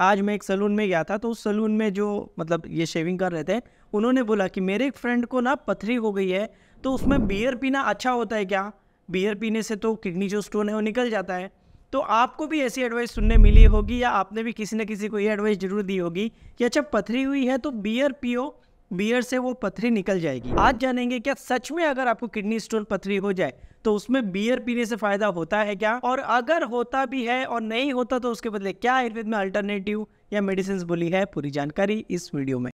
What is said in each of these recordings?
आज मैं एक सलून में गया था तो उस सलून में जो मतलब ये शेविंग कर रहे थे उन्होंने बोला कि मेरे एक फ्रेंड को ना पथरी हो गई है तो उसमें बियर पीना अच्छा होता है क्या बियर पीने से तो किडनी जो स्टोन है वो निकल जाता है तो आपको भी ऐसी एडवाइस सुनने मिली होगी या आपने भी किसी न किसी को ये एडवाइस जरूर दी होगी कि अच्छा पथरी हुई है तो बियर पियो बियर से वो पथरी निकल जाएगी आज जानेंगे क्या सच में अगर आपको किडनी स्टोन पथरी हो जाए तो उसमें बियर पीने से फायदा होता है क्या और अगर होता भी है और नहीं होता तो उसके बदले क्या आयुर्वेद में अल्टरनेटिव या मेडिसिन बोली है पूरी जानकारी इस वीडियो में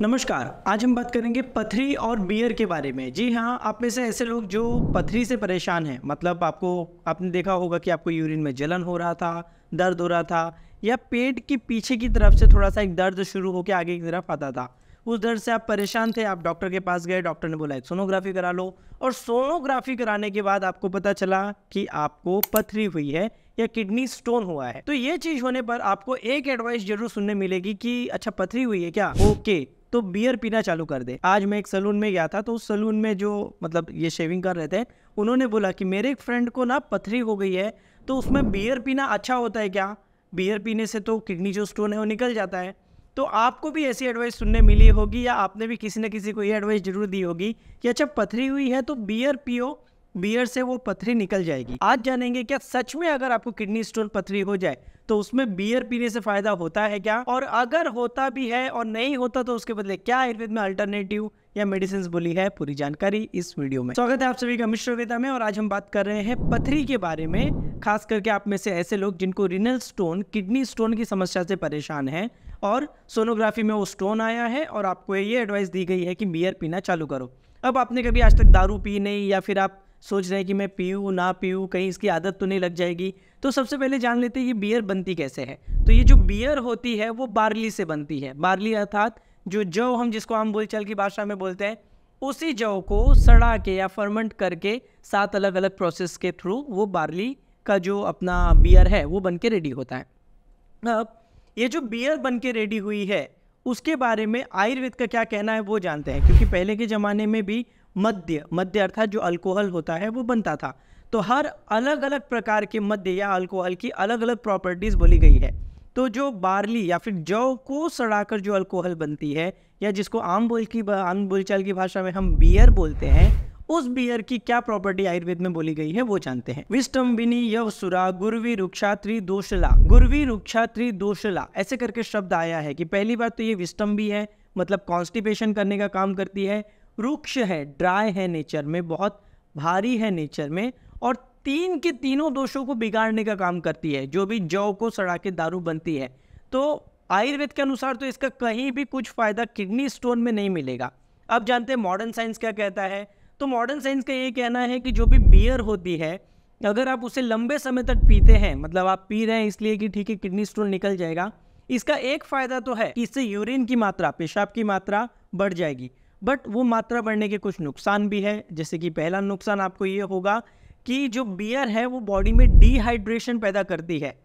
नमस्कार आज हम बात करेंगे पथरी और बियर के बारे में जी हाँ आप में से ऐसे लोग जो पथरी से परेशान हैं मतलब आपको आपने देखा होगा कि आपको यूरिन में जलन हो रहा था दर्द हो रहा था या पेट के पीछे की तरफ से थोड़ा सा एक दर्द शुरू होकर आगे की तरफ आता था उस दर्द से आप परेशान थे आप डॉक्टर के पास गए डॉक्टर ने बोला एक सोनोग्राफी करा लो और सोनोग्राफी कराने के बाद आपको पता चला कि आपको पथरी हुई है या किडनी स्टोन हुआ है तो ये चीज़ होने पर आपको एक एडवाइस जरूर सुनने मिलेगी कि अच्छा पथरी हुई है क्या ओके तो बियर पीना चालू कर दे आज मैं एक सलून में गया था तो उस सलून में जो मतलब ये शेविंग कर रहे थे उन्होंने बोला कि मेरे एक फ्रेंड को ना पथरी हो गई है तो उसमें बियर पीना अच्छा होता है क्या बियर पीने से तो किडनी जो स्टोन है वो निकल जाता है तो आपको भी ऐसी एडवाइस सुनने मिली होगी या आपने भी किसी न किसी को ये एडवाइस जरूर दी होगी कि अच्छा पथरी हुई है तो बियर पियो बियर से वो पथरी निकल जाएगी आज जानेंगे क्या सच में अगर आपको किडनी स्टोन पथरी हो जाए तो उसमें बियर पीने से फायदा होता है क्या और अगर होता भी है और नहीं होता तो उसके बदले क्या आयुर्वेद में अल्टरनेटिव या मेडिसिन बोली है पूरी जानकारी इस वीडियो में स्वागत है आप सभी का मिश्र वेदा में और आज हम बात कर रहे हैं पथरी के बारे में खास करके आप में से ऐसे लोग जिनको रिनल स्टोन किडनी स्टोन की समस्या से परेशान है और सोनोग्राफी में वो स्टोन आया है और आपको ये एडवाइस दी गई है कि बियर पीना चालू करो अब आपने कभी आज तक दारू पी नहीं या फिर आप सोच रहे हैं कि मैं पीऊँ ना पीऊँ कहीं इसकी आदत तो नहीं लग जाएगी तो सबसे पहले जान लेते हैं ये बियर बनती कैसे है तो ये जो बियर होती है वो बार्ली से बनती है बार्ली अर्थात जो जव हम जिसको हम बोलचाल की भाषा में बोलते हैं उसी जव को सड़ा के या फर्मेंट करके सात अलग अलग प्रोसेस के थ्रू वो बार्ली का जो अपना बियर है वो बन के रेडी होता है अब ये जो बियर बन के रेडी हुई है उसके बारे में आयुर्वेद का क्या कहना है वो जानते हैं क्योंकि पहले के ज़माने में भी मध्य मध्य अर्थात जो अल्कोहल होता है वो बनता था तो हर अलग अलग प्रकार के मध्य या अल्कोहल की अलग अलग प्रॉपर्टीज़ बोली गई है तो जो बार्ली या फिर जौ को सड़ाकर जो अल्कोहल बनती है या जिसको आम बोल की आम बोलचाल की भाषा में हम बियर बोलते हैं उस बियर की क्या प्रॉपर्टी आयुर्वेद में बोली गई है वो जानते हैं विस्टम बिनी यव सुरा गुरवी रुक्षात्री दोषला गुरवी रुक्षात्री दोषला ऐसे करके शब्द आया है कि पहली बात तो ये विस्टम भी है मतलब कॉन्स्टिपेशन करने का काम करती है रुक्ष है ड्राई है नेचर में बहुत भारी है नेचर में और तीन के तीनों दोषों को बिगाड़ने का काम करती है जो भी जौ को सड़ा के दारू बनती है तो आयुर्वेद के अनुसार तो इसका कहीं भी कुछ फ़ायदा किडनी स्टोन में नहीं मिलेगा अब जानते हैं मॉडर्न साइंस क्या कहता है तो मॉडर्न साइंस का ये कहना है कि जो भी बियर होती है अगर आप उसे लंबे समय तक पीते हैं मतलब आप पी रहे हैं इसलिए कि ठीक है किडनी स्टोन निकल जाएगा इसका एक फ़ायदा तो है कि इससे यूरिन की मात्रा पेशाब की मात्रा बढ़ जाएगी बट वो मात्रा बढ़ने के कुछ नुकसान भी है जैसे कि पहला नुकसान आपको ये होगा कि जो बियर है वो बॉडी में डिहाइड्रेशन पैदा करती है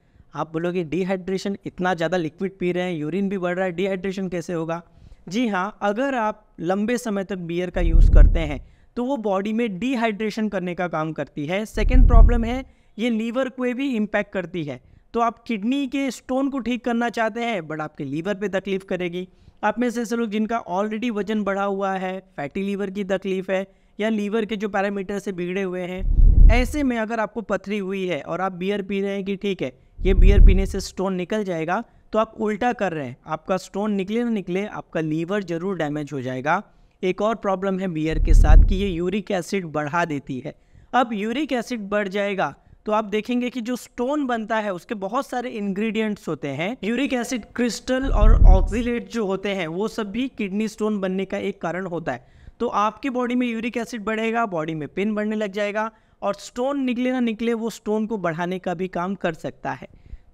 आप बोलोगे डिहाइड्रेशन इतना ज़्यादा लिक्विड पी रहे हैं यूरिन भी बढ़ रहा है डिहाइड्रेशन कैसे होगा जी हाँ अगर आप लंबे समय तक बियर का यूज़ करते हैं तो वो बॉडी में डिहाइड्रेशन करने का काम करती है सेकेंड प्रॉब्लम है ये लीवर को भी इम्पैक्ट करती है तो आप किडनी के स्टोन को ठीक करना चाहते हैं बट आपके लीवर पे तकलीफ करेगी आप में से ऐसे लोग जिनका ऑलरेडी वजन बढ़ा हुआ है फैटी लीवर की तकलीफ है या लीवर के जो पैरामीटर से बिगड़े हुए हैं ऐसे में अगर आपको पथरी हुई है और आप बियर पी रहे हैं कि ठीक है ये बियर पीने से स्टोन निकल जाएगा तो आप उल्टा कर रहे हैं आपका स्टोन निकले ना निकले आपका लीवर ज़रूर डैमेज हो जाएगा एक और प्रॉब्लम है बियर के साथ कि ये यूरिक एसिड बढ़ा देती है अब यूरिक एसिड बढ़ जाएगा तो आप देखेंगे कि जो स्टोन बनता है उसके बहुत सारे इंग्रेडिएंट्स होते हैं यूरिक एसिड क्रिस्टल और ऑक्सीलेट जो होते हैं वो सब भी किडनी स्टोन बनने का एक कारण होता है तो आपकी बॉडी में यूरिक एसिड बढ़ेगा बॉडी में पेन बढ़ने लग जाएगा और स्टोन निकले ना निकले वो स्टोन को बढ़ाने का भी काम कर सकता है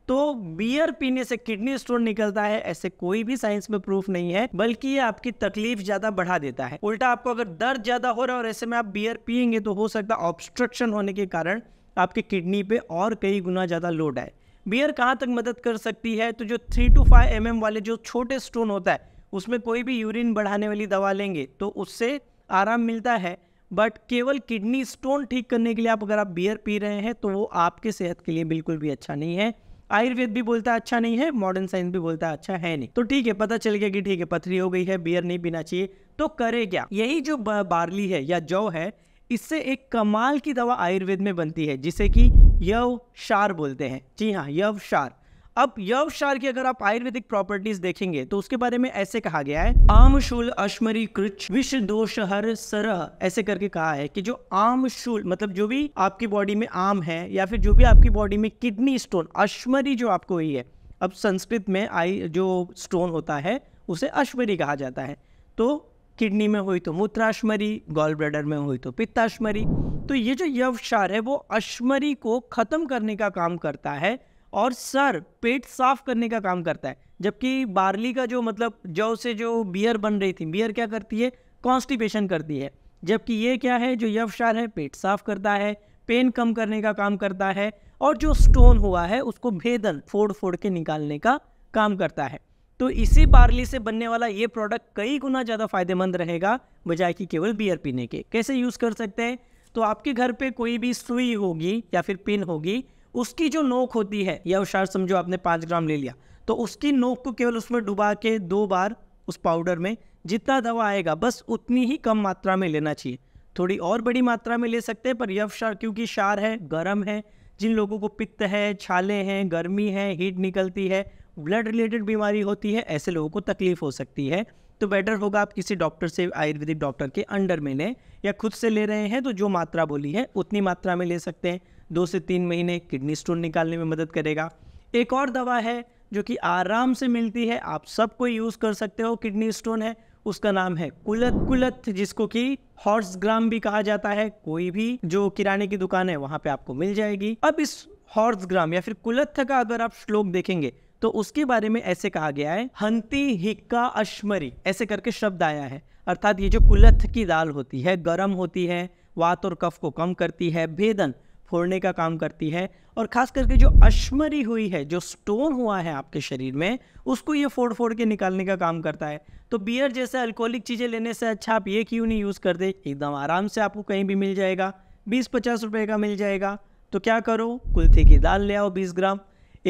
तो बियर पीने से किडनी स्टोन निकलता है ऐसे कोई भी साइंस में प्रूफ नहीं है बल्कि ये आपकी तकलीफ ज्यादा बढ़ा देता है उल्टा आपको अगर दर्द ज्यादा हो रहा है और ऐसे में आप बियर पियेंगे तो हो सकता है ऑब्स्ट्रक्शन होने के कारण आपके किडनी पे और कई गुना ज़्यादा लोड आए बियर कहाँ तक मदद कर सकती है तो जो थ्री टू फाइव एम वाले जो छोटे स्टोन होता है उसमें कोई भी यूरिन बढ़ाने वाली दवा लेंगे तो उससे आराम मिलता है बट केवल किडनी स्टोन ठीक करने के लिए आप अगर आप बियर पी रहे हैं तो वो आपके सेहत के लिए बिल्कुल भी अच्छा नहीं है आयुर्वेद भी बोलता है अच्छा नहीं है मॉडर्न साइंस भी बोलता है अच्छा है नहीं तो ठीक है पता चल गया कि ठीक है पथरी हो गई है बियर नहीं पीना चाहिए तो करे क्या यही जो बार्ली है या जौ है इससे एक कमाल की दवा आयुर्वेद में बनती है जिसे कि यव शार बोलते हैं जी हाँ यव शार अब यव शार की अगर आप आयुर्वेदिक प्रॉपर्टीज देखेंगे तो उसके बारे में ऐसे कहा गया है आम शूल अश्मरी कृच विष दोष हर सरह ऐसे करके कहा है कि जो आम शूल मतलब जो भी आपकी बॉडी में आम है या फिर जो भी आपकी बॉडी में किडनी स्टोन अश्मरी जो आपको हुई है अब संस्कृत में आई जो स्टोन होता है उसे अश्वरी कहा जाता है तो किडनी में हुई तो मूत्राश्मरी गॉल ब्लैडर में हुई तो पित्ताश्मरी तो ये जो यवशार है वो अश्मरी को ख़त्म करने का काम करता है और सर पेट साफ करने का काम करता है जबकि बार्ली का जो मतलब जौ से जो बियर बन रही थी बियर क्या करती है कॉन्स्टिपेशन करती है जबकि ये क्या है जो यवशार है पेट साफ करता है पेन कम करने का काम करता है और जो स्टोन हुआ है उसको भेदन फोड़ फोड़ के निकालने का काम करता है तो इसी बार्ली से बनने वाला ये प्रोडक्ट कई गुना ज़्यादा फायदेमंद रहेगा बजाय कि केवल बियर पीने के कैसे यूज़ कर सकते हैं तो आपके घर पे कोई भी सुई होगी या फिर पिन होगी उसकी जो नोक होती है या उशार समझो आपने पाँच ग्राम ले लिया तो उसकी नोक को केवल उसमें डुबा के दो बार उस पाउडर में जितना दवा आएगा बस उतनी ही कम मात्रा में लेना चाहिए थोड़ी और बड़ी मात्रा में ले सकते हैं पर यह क्योंकि क्षार है गर्म है जिन लोगों को पित्त है छाले हैं गर्मी है हीट निकलती है ब्लड रिलेटेड बीमारी होती है ऐसे लोगों को तकलीफ हो सकती है तो बेटर होगा आप किसी डॉक्टर से आयुर्वेदिक डॉक्टर के अंडर में लें या खुद से ले रहे हैं तो जो मात्रा बोली है उतनी मात्रा में ले सकते हैं दो से तीन महीने किडनी स्टोन निकालने में मदद करेगा एक और दवा है जो कि आराम से मिलती है आप सबको यूज़ कर सकते हो किडनी स्टोन है उसका नाम है कुलत कुलत जिसको कि हॉर्स ग्राम भी कहा जाता है कोई भी जो किराने की दुकान है वहां पे आपको मिल जाएगी अब इस हॉर्स ग्राम या फिर कुलत्थ का अगर आप श्लोक देखेंगे तो उसके बारे में ऐसे कहा गया है हंती हिक्का अश्मरी ऐसे करके शब्द आया है अर्थात ये जो कुलत्थ की दाल होती है गर्म होती है वात और कफ को कम करती है भेदन फोड़ने का काम करती है और ख़ास करके जो अश्मरी हुई है जो स्टोन हुआ है आपके शरीर में उसको ये फोड़ फोड़ के निकालने का काम करता है तो बियर जैसे अल्कोहलिक चीज़ें लेने से अच्छा आप ये क्यों नहीं यूज़ करते एकदम आराम से आपको कहीं भी मिल जाएगा बीस पचास रुपये का मिल जाएगा तो क्या करो कुल्थे की दाल ले आओ बीस ग्राम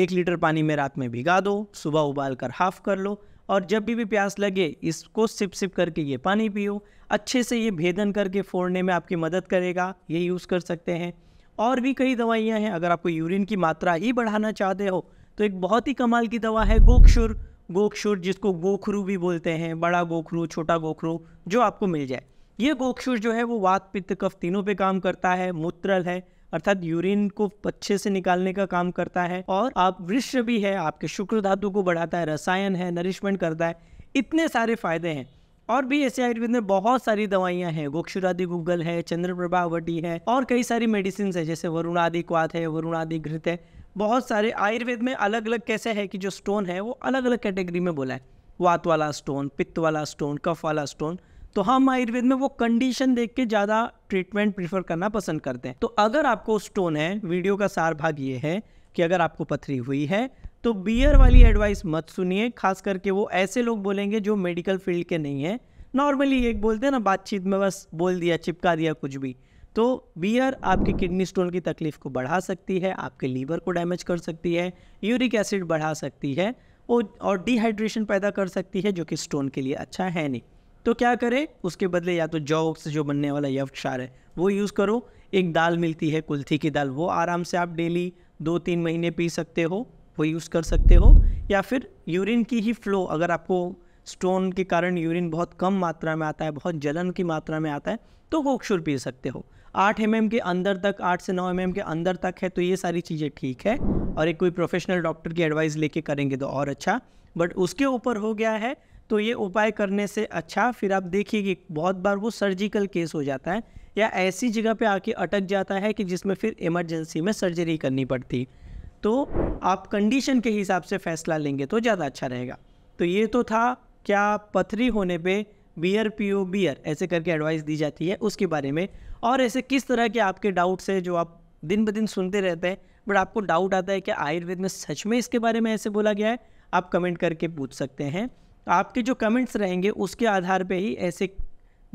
एक लीटर पानी में रात में भिगा दो सुबह उबाल कर हाफ़ कर लो और जब भी भी प्यास लगे इसको सिप सिप करके ये पानी पियो अच्छे से ये भेदन करके फोड़ने में आपकी मदद करेगा ये यूज़ कर सकते हैं और भी कई दवाइयाँ हैं अगर आपको यूरिन की मात्रा ही बढ़ाना चाहते हो तो एक बहुत ही कमाल की दवा है गोक्षुर गोक्षुर जिसको गोखरू भी बोलते हैं बड़ा गोखरू छोटा गोखरू जो आपको मिल जाए ये गोक्षुर जो है वो वात पित्त कफ तीनों पे काम करता है मूत्रल है अर्थात यूरिन को अच्छे से निकालने का काम करता है और आप वृक्ष भी है आपके शुक्र धातु को बढ़ाता है रसायन है नरिशमेंट करता है इतने सारे फायदे हैं और भी ऐसे आयुर्वेद में बहुत सारी दवाइयाँ हैं गोक्षुरादि गुगल है चंद्र प्रभावटी है और कई सारी मेडिसिन है जैसे वरुणादि क्वाथ है वरुणादि घृत है बहुत सारे आयुर्वेद में अलग अलग कैसे है कि जो स्टोन है वो अलग अलग कैटेगरी में बोला है वात वाला स्टोन पित्त वाला स्टोन कफ वाला स्टोन तो हम आयुर्वेद में वो कंडीशन देख के ज़्यादा ट्रीटमेंट प्रीफर करना पसंद करते हैं तो अगर आपको स्टोन है वीडियो का सार भाग ये है कि अगर आपको पथरी हुई है तो बियर वाली एडवाइस मत सुनिए खास करके वो ऐसे लोग बोलेंगे जो मेडिकल फील्ड के नहीं हैं नॉर्मली एक बोलते हैं ना बातचीत में बस बोल दिया चिपका दिया कुछ भी तो बियर आपके किडनी स्टोन की तकलीफ़ को बढ़ा सकती है आपके लीवर को डैमेज कर सकती है यूरिक एसिड बढ़ा सकती है और डिहाइड्रेशन पैदा कर सकती है जो कि स्टोन के लिए अच्छा है नहीं तो क्या करें उसके बदले या तो जौ से जो बनने वाला यवशार है वो यूज़ करो एक दाल मिलती है कुल्थी की दाल वो आराम से आप डेली दो तीन महीने पी सकते हो वो यूज़ कर सकते हो या फिर यूरिन की ही फ्लो अगर आपको स्टोन के कारण यूरिन बहुत कम मात्रा में आता है बहुत जलन की मात्रा में आता है तो होक्शुर पी सकते हो आठ एम के अंदर तक आठ से नौ एम के अंदर तक है तो ये सारी चीज़ें ठीक है और एक कोई प्रोफेशनल डॉक्टर की एडवाइस लेके करेंगे तो और अच्छा बट उसके ऊपर हो गया है तो ये उपाय करने से अच्छा फिर आप देखिए कि बहुत बार वो सर्जिकल केस हो जाता है या ऐसी जगह पे आके अटक जाता है कि जिसमें फिर इमरजेंसी में सर्जरी करनी पड़ती है तो आप कंडीशन के हिसाब से फैसला लेंगे तो ज़्यादा अच्छा रहेगा तो ये तो था क्या पथरी होने पे बियर पियो बियर ऐसे करके एडवाइस दी जाती है उसके बारे में और ऐसे किस तरह के आपके डाउट्स हैं जो आप दिन ब दिन सुनते रहते हैं बट आपको डाउट आता है कि आयुर्वेद में सच में इसके बारे में ऐसे बोला गया है आप कमेंट करके पूछ सकते हैं आपके जो कमेंट्स रहेंगे उसके आधार पर ही ऐसे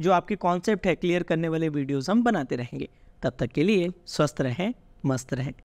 जो आपके कॉन्सेप्ट है क्लियर करने वाले वीडियोज़ हम बनाते रहेंगे तब तक के लिए स्वस्थ रहें मस्त रहें